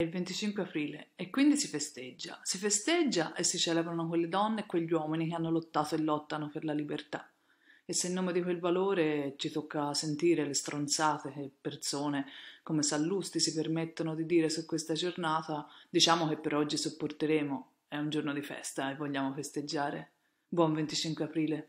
il 25 aprile e quindi si festeggia. Si festeggia e si celebrano quelle donne e quegli uomini che hanno lottato e lottano per la libertà. E se in nome di quel valore ci tocca sentire le stronzate che persone come Sallusti si permettono di dire su questa giornata, diciamo che per oggi sopporteremo. È un giorno di festa e vogliamo festeggiare. Buon 25 aprile.